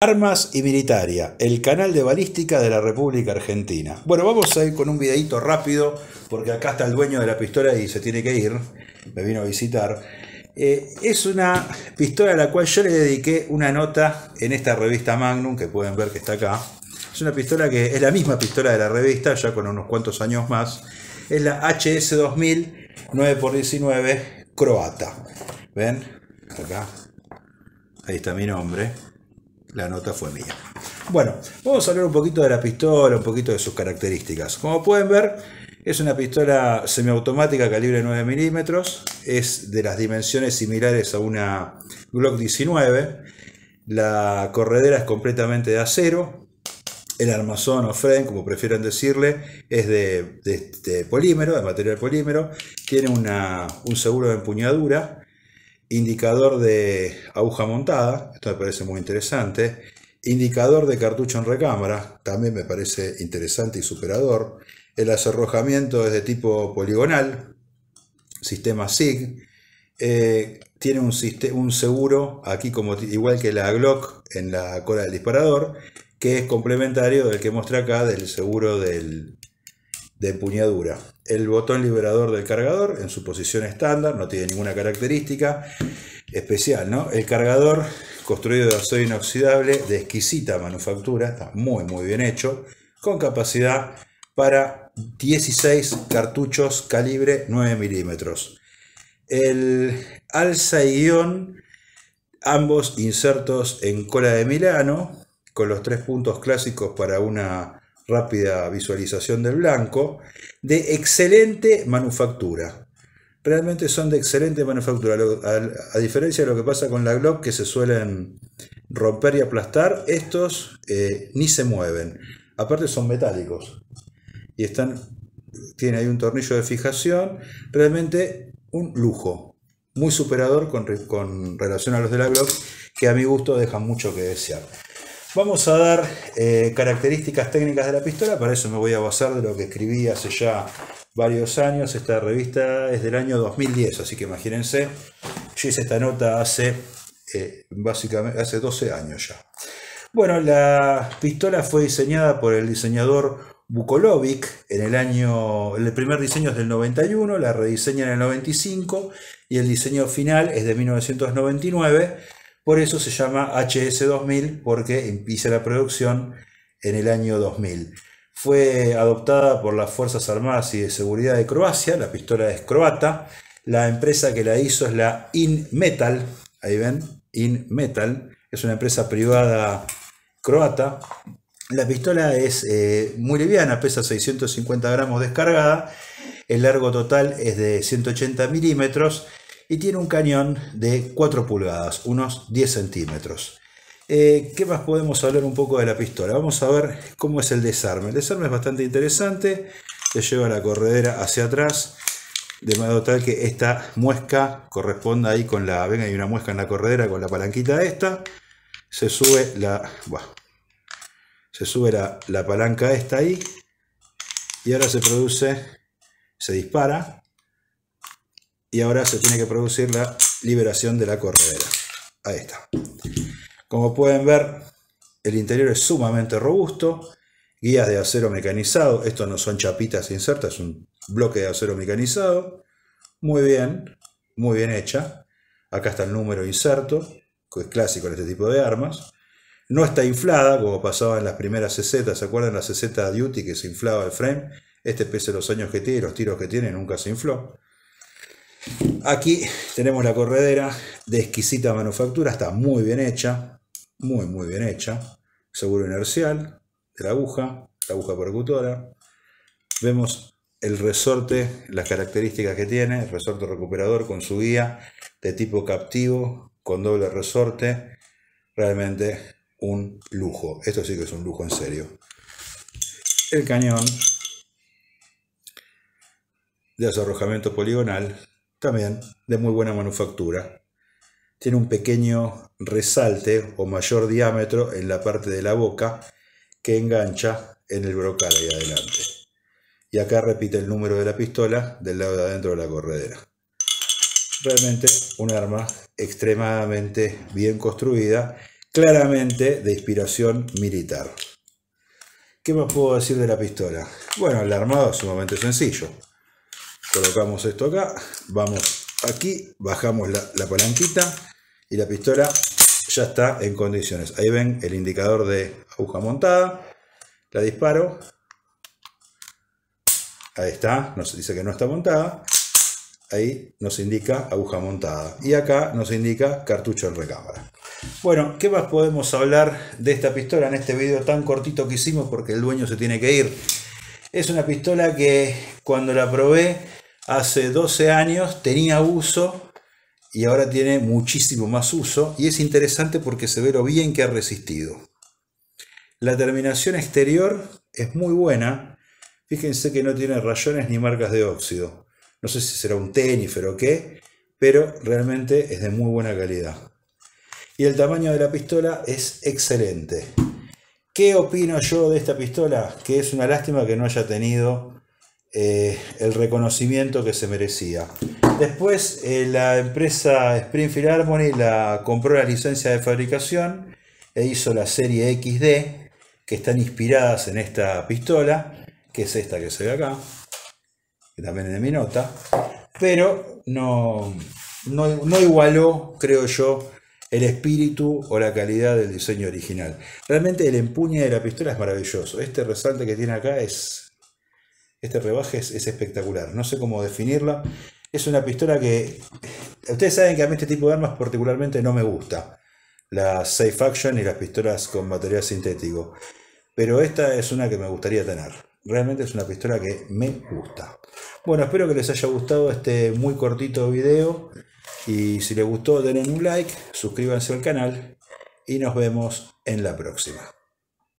Armas y Militaria, el canal de balística de la República Argentina. Bueno, vamos a ir con un videito rápido, porque acá está el dueño de la pistola y se tiene que ir, me vino a visitar. Eh, es una pistola a la cual yo le dediqué una nota en esta revista Magnum, que pueden ver que está acá. Es una pistola que es la misma pistola de la revista, ya con unos cuantos años más. Es la HS2000 9x19 croata. ¿Ven? Acá. Ahí está mi nombre la nota fue mía. Bueno, vamos a hablar un poquito de la pistola, un poquito de sus características. Como pueden ver, es una pistola semiautomática calibre 9 milímetros, es de las dimensiones similares a una Glock 19, la corredera es completamente de acero, el armazón o frame, como prefieran decirle, es de, este polímero, de material polímero, tiene un seguro de empuñadura, indicador de aguja montada, esto me parece muy interesante, indicador de cartucho en recámara, también me parece interesante y superador, el acerrojamiento es de tipo poligonal, sistema SIG, eh, tiene un, un, seguro aquí como igual que la Glock en la cola del disparador, que es complementario del que muestra acá del seguro del, de empuñadura. El botón liberador del cargador en su posición estándar, no tiene ninguna característica especial, ¿no? El cargador construido de acero inoxidable de exquisita manufactura, está muy muy bien hecho, con capacidad para 16 cartuchos calibre 9 milímetros. El alza y guión, ambos insertos en cola de Milano, con los tres puntos clásicos para una rápida visualización del blanco, de excelente manufactura. Realmente son de excelente manufactura, a diferencia de lo que pasa con la Glock, que se suelen romper y aplastar, estos eh, ni se mueven. Aparte son metálicos y están, tiene ahí un tornillo de fijación, realmente un lujo, muy superador con, con relación a los de la Glock, que a mi gusto dejan mucho que desear. Vamos a dar eh, características técnicas de la pistola, para eso me voy a basar de lo que escribí hace ya varios años. Esta revista es del año 2010, así que imagínense, yo hice esta nota hace eh, básicamente hace 12 años ya. Bueno, la pistola fue diseñada por el diseñador Bukolovic en el año, el primer diseño es del 91, la rediseña en el 95 y el diseño final es de 1999 por eso se llama HS2000 porque empieza la producción en el año 2000. Fue adoptada por las Fuerzas Armadas y de Seguridad de Croacia, la pistola es croata. La empresa que la hizo es la InMetal, ahí ven, InMetal, es una empresa privada croata. La pistola es eh, muy liviana, pesa 650 gramos descargada, el largo total es de 180 milímetros y tiene un cañón de 4 pulgadas, unos 10 centímetros. Eh, ¿Qué más podemos hablar un poco de la pistola? Vamos a ver cómo es el desarme. El desarme es bastante interesante, se lleva la corredera hacia atrás, de modo tal que esta muesca corresponda ahí con la... Venga, hay una muesca en la corredera con la palanquita esta. Se sube la... se sube la palanca esta ahí. Y ahora se produce... Se dispara y ahora se tiene que producir la liberación de la corredera. Ahí está. Como pueden ver, el interior es sumamente robusto, guías de acero mecanizado, esto no son chapitas insertas, es un bloque de acero mecanizado, muy bien, muy bien hecha. Acá está el número inserto, que es clásico en este tipo de armas. No está inflada, como pasaba en las primeras CZ, ¿se acuerdan la CZ Duty que se inflaba el frame? Este, pese a los años que tiene y los tiros que tiene, nunca se infló. Aquí tenemos la corredera de exquisita manufactura, está muy bien hecha, muy muy bien hecha. Seguro inercial de la aguja, la aguja percutora. Vemos el resorte, las características que tiene, el resorte recuperador con su guía de tipo captivo, con doble resorte. Realmente un lujo. Esto sí que es un lujo en serio. El cañón de desarrojamiento poligonal también de muy buena manufactura. Tiene un pequeño resalte o mayor diámetro en la parte de la boca que engancha en el brocal ahí adelante. Y acá repite el número de la pistola del lado de adentro de la corredera. Realmente un arma extremadamente bien construida, claramente de inspiración militar. ¿Qué más puedo decir de la pistola? Bueno, el armado es sumamente sencillo colocamos esto acá, vamos aquí, bajamos la, palanquita y la pistola ya está en condiciones. Ahí ven el indicador de aguja montada, la disparo, ahí está, nos dice que no está montada, ahí nos indica aguja montada y acá nos indica cartucho en recámara. Bueno, ¿qué más podemos hablar de esta pistola en este video tan cortito que hicimos porque el dueño se tiene que ir? Es una pistola que cuando la probé hace 12 años tenía uso y ahora tiene muchísimo más uso y es interesante porque se ve lo bien que ha resistido. La terminación exterior es muy buena. Fíjense que no tiene rayones ni marcas de óxido. No sé si será un tenífero o qué, pero realmente es de muy buena calidad. Y el tamaño de la pistola es excelente. ¿Qué opino yo de esta pistola? Que es una lástima que no haya tenido eh, el reconocimiento que se merecía. Después eh, la empresa Springfield Harmony la compró la licencia de fabricación e hizo la serie XD que están inspiradas en esta pistola, que es esta que se ve acá, que también es de mi nota, pero no, no, no igualó, creo yo, el espíritu o la calidad del diseño original. Realmente el empuñe de la pistola es maravilloso. Este resalte que tiene acá es... Este rebaje es, espectacular. No sé cómo definirla. Es una pistola que... Ustedes saben que a mí este tipo de armas particularmente no me gusta. La Safe Action y las pistolas con material sintético. Pero esta es una que me gustaría tener. Realmente es una pistola que me gusta. Bueno, espero que les haya gustado este muy cortito video. Y si les gustó, denle un like, suscríbanse al canal y nos vemos en la próxima.